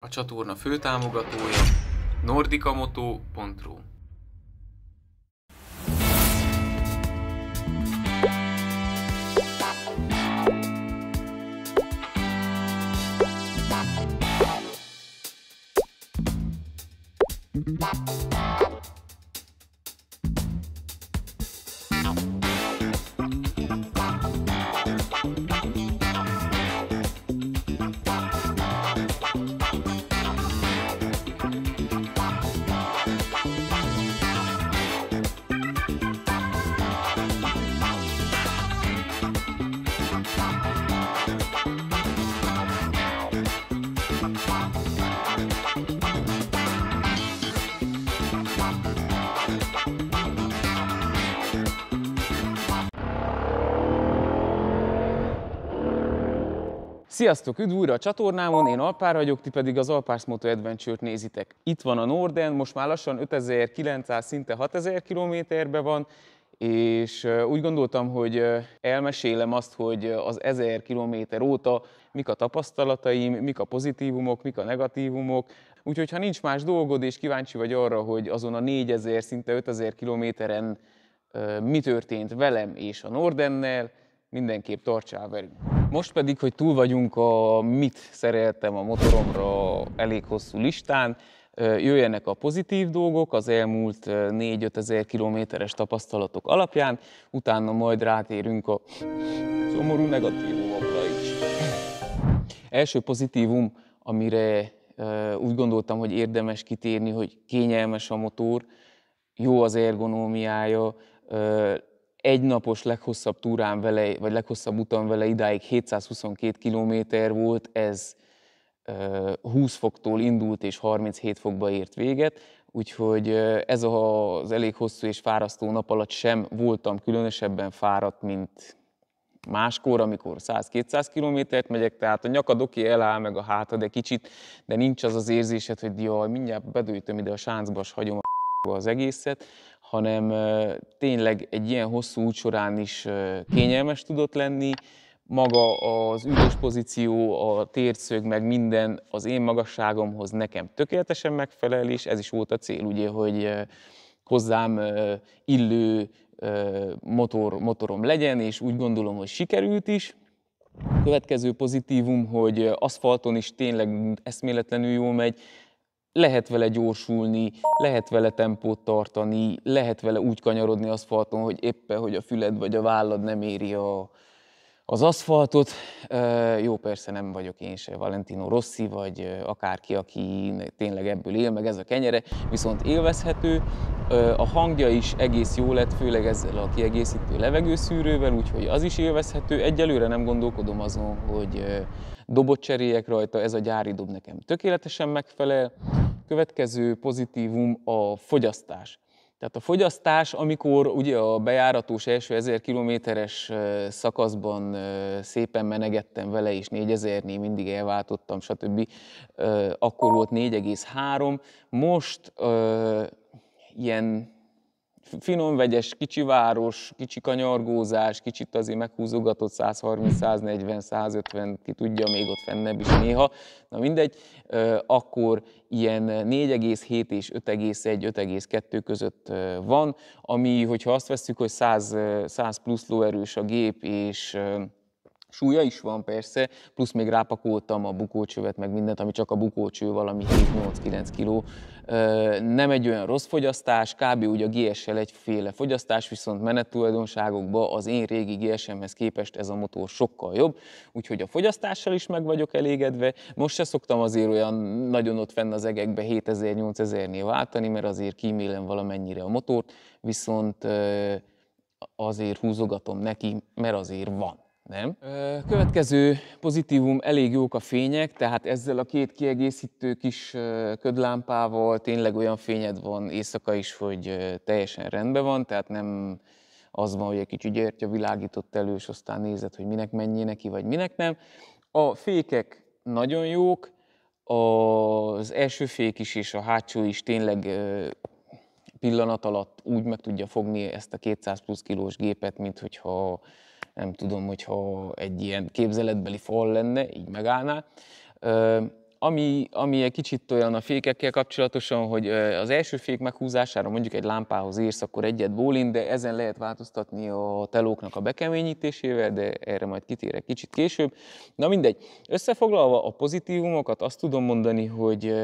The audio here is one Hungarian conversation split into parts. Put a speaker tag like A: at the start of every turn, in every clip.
A: A csatorna főtámogatója nordikamoto.ru Bye. Sziasztok, üdv újra a csatornámon, én Alpár vagyok, ti pedig az Alpár's Moto Adventure-t nézitek. Itt van a Norden, most már lassan 5900, szinte 6000 kilométerbe van, és úgy gondoltam, hogy elmesélem azt, hogy az 1000 kilométer óta mik a tapasztalataim, mik a pozitívumok, mik a negatívumok, úgyhogy ha nincs más dolgod és kíváncsi vagy arra, hogy azon a 4000, szinte 5000 kilométeren mi történt velem és a Nordennel, mindenképp tartsál velünk! Most pedig, hogy túl vagyunk a mit szereltem a motoromra elég hosszú listán, jöjjenek a pozitív dolgok az elmúlt 4-5 ezer kilométeres tapasztalatok alapján, utána majd rátérünk a szomorú negatívumokra is. Első pozitívum, amire úgy gondoltam, hogy érdemes kitérni, hogy kényelmes a motor, jó az ergonómiája, egy napos leghosszabb túrán vele, vagy leghosszabb utam vele idáig 722 km volt, ez 20 foktól indult és 37 fokba ért véget, úgyhogy ez az elég hosszú és fárasztó nap alatt sem voltam különösebben fáradt, mint máskor, amikor 100-200 kilométert megyek, tehát a nyakad oké, eláll meg a hátad egy kicsit, de nincs az az érzésed, hogy jaj, mindjárt bedőjtöm ide a sáncba, és hagyom a az egészet, hanem tényleg egy ilyen hosszú út során is kényelmes tudott lenni. Maga az ülős pozíció, a térszög, meg minden az én magasságomhoz nekem tökéletesen megfelel, és ez is volt a cél, ugye, hogy hozzám illő motor, motorom legyen, és úgy gondolom, hogy sikerült is. Következő pozitívum, hogy aszfalton is tényleg eszméletlenül jól megy, lehet vele gyorsulni, lehet vele tempót tartani, lehet vele úgy kanyarodni aszfalton, hogy éppen, hogy a füled vagy a vállad nem éri a, az aszfaltot. E, jó, persze nem vagyok én se Valentino Rossi, vagy akárki, aki tényleg ebből él, meg ez a kenyere, viszont élvezhető. E, a hangja is egész jó lett, főleg ezzel a kiegészítő levegőszűrővel, úgyhogy az is élvezhető. Egyelőre nem gondolkodom azon, hogy dobot cseréljek rajta, ez a gyári dob nekem tökéletesen megfelel következő pozitívum a fogyasztás. Tehát a fogyasztás, amikor ugye a bejáratós első 1000 kilométeres szakaszban szépen menegettem vele, és 4000-nél mindig elváltottam, stb. Akkor volt 4,3, most ilyen finom vegyes, kicsi város, kicsi kanyargózás, kicsit azért meghúzogatott 130, 140, 150, ki tudja, még ott fennebb is néha, na mindegy, akkor ilyen 4,7 és 5,1, 5,2 között van, ami, hogyha azt veszük, hogy 100, 100 plusz lóerős a gép, és Súlya is van persze, plusz még rápakoltam a bukócsövet, meg mindent, ami csak a bukócső valami 7-8-9 kiló, nem egy olyan rossz fogyasztás, kb. úgy a GS-sel egyféle fogyasztás, viszont menettulajdonságokban az én régi GSM-hez képest ez a motor sokkal jobb, úgyhogy a fogyasztással is meg vagyok elégedve. Most se szoktam azért olyan nagyon ott fenn az egekbe 7000-8000-nél váltani, mert azért kímélem valamennyire a motort, viszont azért húzogatom neki, mert azért van. Nem. Következő pozitívum elég jók a fények, tehát ezzel a két kiegészítő kis ködlámpával tényleg olyan fényed van éjszaka is, hogy teljesen rendben van, tehát nem az van, hogy egy kicsi gyertya világított elő, és aztán nézed, hogy minek mennyi neki, vagy minek nem. A fékek nagyon jók, az első fék is és a hátsó is tényleg pillanat alatt úgy meg tudja fogni ezt a 200 plusz kilós gépet, mint hogyha nem tudom, hogyha egy ilyen képzeletbeli fal lenne, így megállná. Ami, ami egy kicsit olyan a fékekkel kapcsolatosan, hogy az első fék meghúzására mondjuk egy lámpához írsz, akkor egyet bólint, de ezen lehet változtatni a telóknak a bekeményítésével, de erre majd kitérek kicsit később. Na mindegy, összefoglalva a pozitívumokat azt tudom mondani, hogy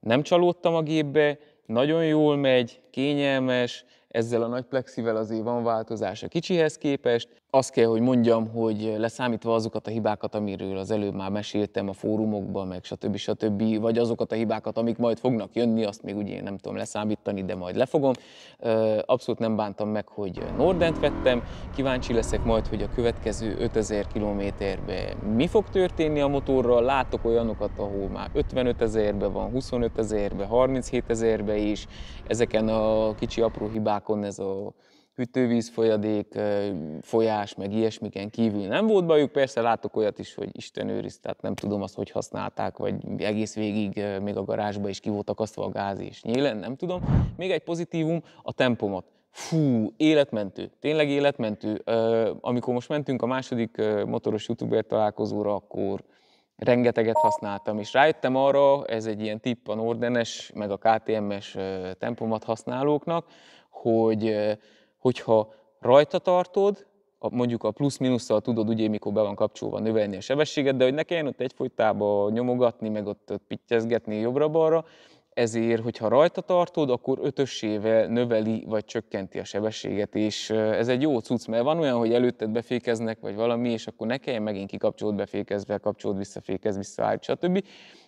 A: nem csalódtam a gépbe, nagyon jól megy, kényelmes, ezzel a nagy plexivel azért van változás a kicsihez képest, azt kell, hogy mondjam, hogy leszámítva azokat a hibákat, amiről az előbb már meséltem a fórumokban, meg stb. stb., vagy azokat a hibákat, amik majd fognak jönni, azt még ugye én nem tudom leszámítani, de majd lefogom. Abszolút nem bántam meg, hogy Nordent vettem. Kíváncsi leszek majd, hogy a következő 5000 kilométerbe mi fog történni a motorral. Látok olyanokat, ahol már 55 ezerbe van, 25 ezerbe, 37 ezerbe is. Ezeken a kicsi apró hibákon ez a hűtővíz folyadék, folyás, meg ilyesmiken kívül nem volt bajuk. Persze látok olyat is, hogy Isten őriz, tehát nem tudom azt, hogy használták, vagy egész végig még a garázsba is ki volt akasztva a gáz és nyílen, nem tudom. Még egy pozitívum, a tempomat fú, életmentő, tényleg életmentő. Amikor most mentünk a második motoros youtuber találkozóra, akkor rengeteget használtam, és rájöttem arra, ez egy ilyen tipp a Nordenes, meg a KTM-es tempomat használóknak, hogy hogyha rajta tartod, a, mondjuk a plusz-minusszal tudod ugye, mikor be van kapcsolva növelni a sebességet, de hogy ne kelljen ott egyfolytában nyomogatni, meg ott, ott pittyezgetni jobbra-balra, ezért, hogyha rajta tartod, akkor ötössével növeli vagy csökkenti a sebességet, és ez egy jó cucc, mert van olyan, hogy előtted befékeznek, vagy valami, és akkor ne kelljen megint kikapcsolod, befékezve, kapcsolód visszafékez, visszaállít, stb.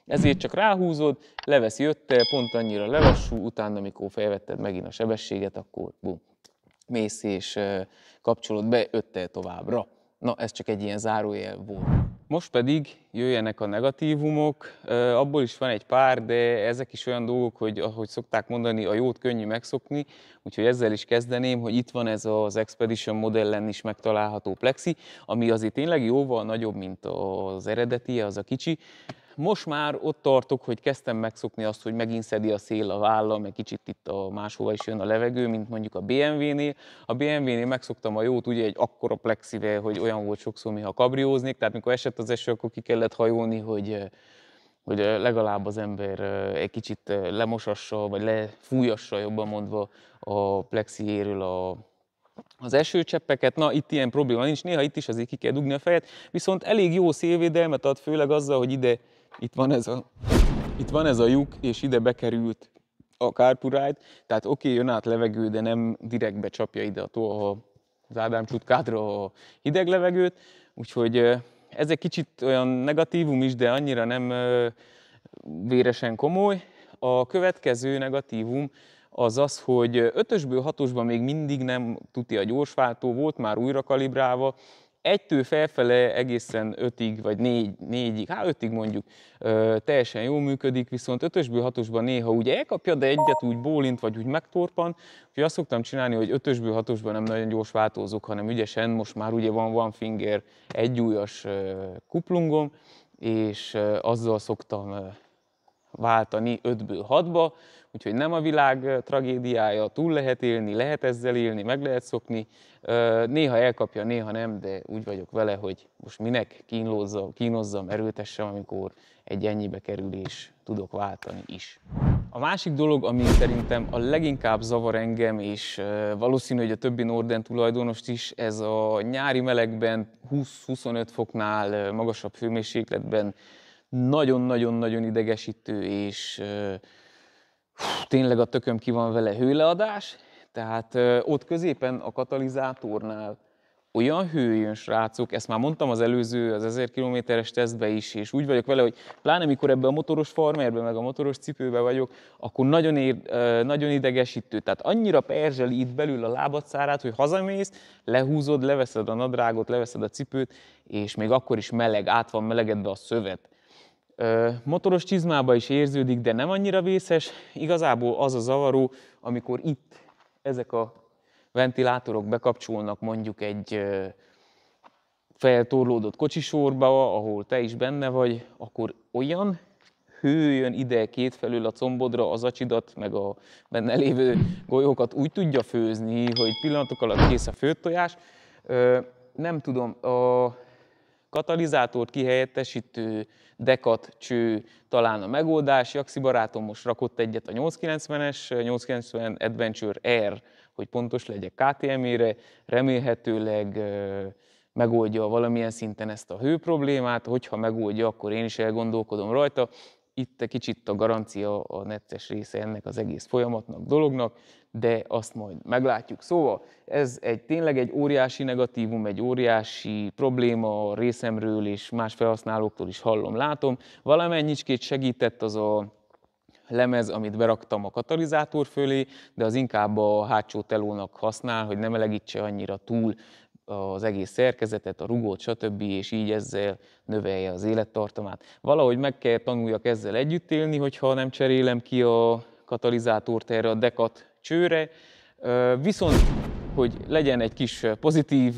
A: Ezért csak ráhúzod, leveszi ötte pont annyira lelassú, utána, amikor felvetted megint a sebességet, akkor bum, mész és kapcsolod be öttel továbbra. Na, ez csak egy ilyen zárójel volt. Most pedig jöjjenek a negatívumok, abból is van egy pár, de ezek is olyan dolgok, hogy ahogy szokták mondani, a jót könnyű megszokni, úgyhogy ezzel is kezdeném, hogy itt van ez az Expedition modellen is megtalálható plexi, ami azért tényleg jóval nagyobb, mint az eredeti, az a kicsi, most már ott tartok, hogy kezdtem megszokni azt, hogy megint szedi a szél a vállam, meg kicsit itt a máshova is jön a levegő, mint mondjuk a BMW-nél. A BMW-nél megszoktam a jót, ugye egy akkora plexivel, hogy olyan volt sokszor, miha kabrióznék, tehát mikor esett az eső, akkor ki kellett hajolni, hogy eh, hogy eh, legalább az ember eh, egy kicsit lemosassa, vagy lefújassa, jobban mondva, a plexiéről a, az esőcseppeket, na itt ilyen probléma nincs, néha itt is azért ki kell dugni a fejet, viszont elég jó szélvédelmet ad, főleg azzal, hogy ide itt van ez a, itt van ez a lyuk, és ide bekerült a kárpurájt, tehát oké, okay, jön át levegő, de nem direkt becsapja ide a tolha, az Ádám csutkádra a hideg levegőt, úgyhogy ez egy kicsit olyan negatívum is, de annyira nem véresen komoly. A következő negatívum az az, hogy 5-ösből 6 még mindig nem tuti a gyorsváltó, volt már újra kalibrálva, egytől felfele egészen ötig, vagy négy, négyig, hát ötig mondjuk ö, teljesen jól működik, viszont ötösből hatosban néha úgy elkapja, de egyet úgy bólint, vagy úgy megtorpan, úgyhogy azt szoktam csinálni, hogy ötösből hatosban nem nagyon gyors változók, hanem ügyesen, most már ugye van one finger, egyújas kuplungom, és azzal szoktam váltani 5-ből 6-ba, úgyhogy nem a világ tragédiája, túl lehet élni, lehet ezzel élni, meg lehet szokni. Néha elkapja, néha nem, de úgy vagyok vele, hogy most minek kínlózzam, kínozzam, erőtessem, amikor egy ennyibe kerülés tudok váltani is. A másik dolog, ami szerintem a leginkább zavar engem, és valószínű, hogy a többi Norden tulajdonost is, ez a nyári melegben 20-25 foknál magasabb hőmérsékletben nagyon-nagyon-nagyon idegesítő, és hú, tényleg a tököm ki van vele hőleadás, tehát ott középen a katalizátornál olyan hő jön, srácok, ezt már mondtam az előző, az 1000 kilométeres tesztbe is, és úgy vagyok vele, hogy pláne mikor ebbe a motoros farmerbe, meg a motoros cipőbe vagyok, akkor nagyon, ér, nagyon idegesítő. Tehát annyira perzseli itt belül a szárát, hogy hazamész, lehúzod, leveszed a nadrágot, leveszed a cipőt, és még akkor is meleg, át van melegedve a szövet. Motoros csizmába is érződik, de nem annyira vészes. Igazából az a zavaró, amikor itt ezek a ventilátorok bekapcsolnak mondjuk egy feltorlódott kocsisorba, ahol te is benne vagy, akkor olyan hő jön ide két felül a combodra, az acsidat, meg a benne lévő golyókat úgy tudja főzni, hogy pillanatok alatt kész a főtojás. Nem tudom, a katalizátort kihelyettesítő dekat cső talán a megoldás. Jaxi barátom most rakott egyet a 890-es, 890 Adventure R, hogy pontos legyek KTM-ére, remélhetőleg megoldja valamilyen szinten ezt a hő problémát, hogyha megoldja, akkor én is elgondolkodom rajta itt kicsit a garancia a netes része ennek az egész folyamatnak, dolognak, de azt majd meglátjuk. Szóval ez egy tényleg egy óriási negatívum, egy óriási probléma a részemről és más felhasználóktól is hallom, látom. Valamennyicskét segített az a lemez, amit beraktam a katalizátor fölé, de az inkább a hátsó telónak használ, hogy nem melegítse annyira túl az egész szerkezetet, a rugót, stb., és így ezzel növelje az élettartamát. Valahogy meg kell tanuljak ezzel együtt élni, hogyha nem cserélem ki a katalizátort erre a dekat csőre, viszont hogy legyen egy kis pozitív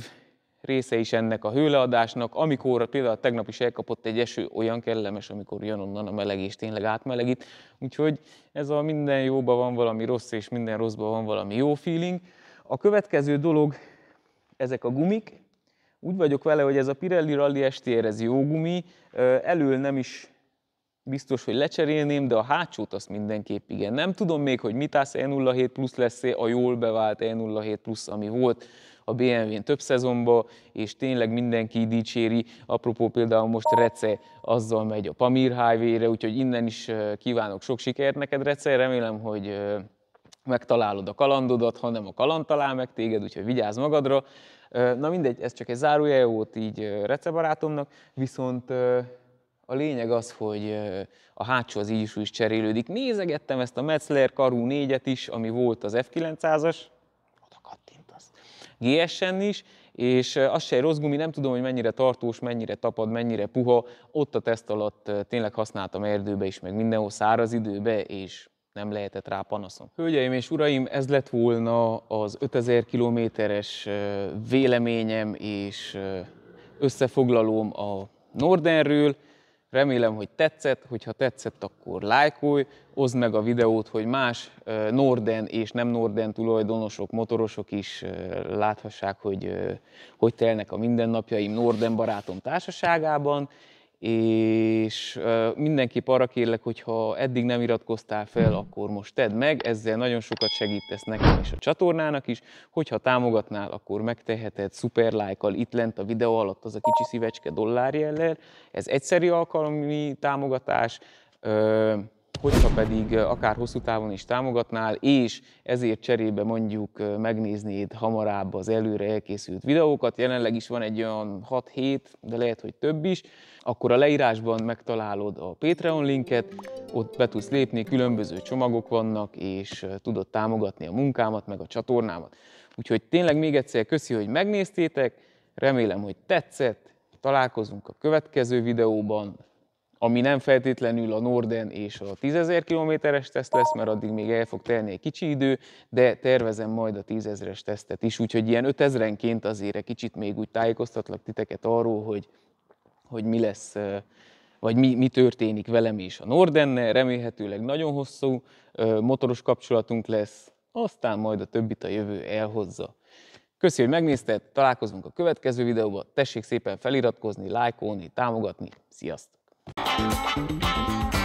A: része is ennek a hőleadásnak, amikor például tegnap is elkapott egy eső, olyan kellemes, amikor jön onnan a meleg és tényleg átmelegít, úgyhogy ez a minden jóban van valami rossz és minden rosszban van valami jó feeling. A következő dolog, ezek a gumik. Úgy vagyok vele, hogy ez a Pirelli Rally STR, ez jó gumi, elől nem is biztos, hogy lecserélném, de a hátsót azt mindenképp igen. Nem tudom még, hogy mit állsz E07 plusz lesz -e a jól bevált E07 plusz, ami volt a BMW-n több szezonban, és tényleg mindenki dicséri, apropó például most Rece azzal megy a Pamir Highway-re, úgyhogy innen is kívánok sok sikert neked, Rece, remélem, hogy megtalálod a kalandodat, hanem a kaland talál meg téged, úgyhogy vigyázz magadra. Na mindegy, ez csak egy zárójel volt így recebarátomnak, viszont a lényeg az, hogy a hátsó az így is, is cserélődik. Nézegettem ezt a Metzler Karú 4 is, ami volt az F900-as, oda kattintasz, GSN is, és az se egy rossz gumi, nem tudom, hogy mennyire tartós, mennyire tapad, mennyire puha. Ott a teszt alatt tényleg használtam erdőbe is, meg mindenhol száraz időbe, és nem lehetett rá panaszom. Hölgyeim és uraim, ez lett volna az 5000 kilométeres véleményem és összefoglalóm a Nordenről. Remélem, hogy tetszett, hogyha tetszett, akkor lájkolj, oszd meg a videót, hogy más Norden és nem Norden tulajdonosok, motorosok is láthassák, hogy hogy telnek a mindennapjaim Norden barátom társaságában és mindenképp arra kérlek, hogy ha eddig nem iratkoztál fel, mhm. akkor most tedd meg, ezzel nagyon sokat segítesz nekem és a csatornának is, hogyha támogatnál, akkor megteheted szuper like itt lent a videó alatt az a kicsi szívecske dollárjellel, ez egyszeri alkalmi támogatás, hogyha pedig akár hosszú távon is támogatnál, és ezért cserébe mondjuk megnéznéd hamarabb az előre elkészült videókat, jelenleg is van egy olyan 6-7, de lehet, hogy több is, akkor a leírásban megtalálod a Patreon linket, ott be tudsz lépni, különböző csomagok vannak, és tudod támogatni a munkámat, meg a csatornámat. Úgyhogy tényleg még egyszer köszi, hogy megnéztétek, remélem, hogy tetszett, találkozunk a következő videóban, ami nem feltétlenül a Norden és a 10.000 kilométeres teszt lesz, mert addig még el fog telni egy kicsi idő, de tervezem majd a 10.000-es tesztet is, úgyhogy ilyen 5000-enként azért egy kicsit még úgy tájékoztatlak titeket arról, hogy, hogy mi lesz, vagy mi, mi történik velem és a Nordennel, remélhetőleg nagyon hosszú motoros kapcsolatunk lesz, aztán majd a többit a jövő elhozza. Köszönöm, hogy megnézted, találkozunk a következő videóban, tessék szépen feliratkozni, lájkolni, támogatni, sziasztok! Música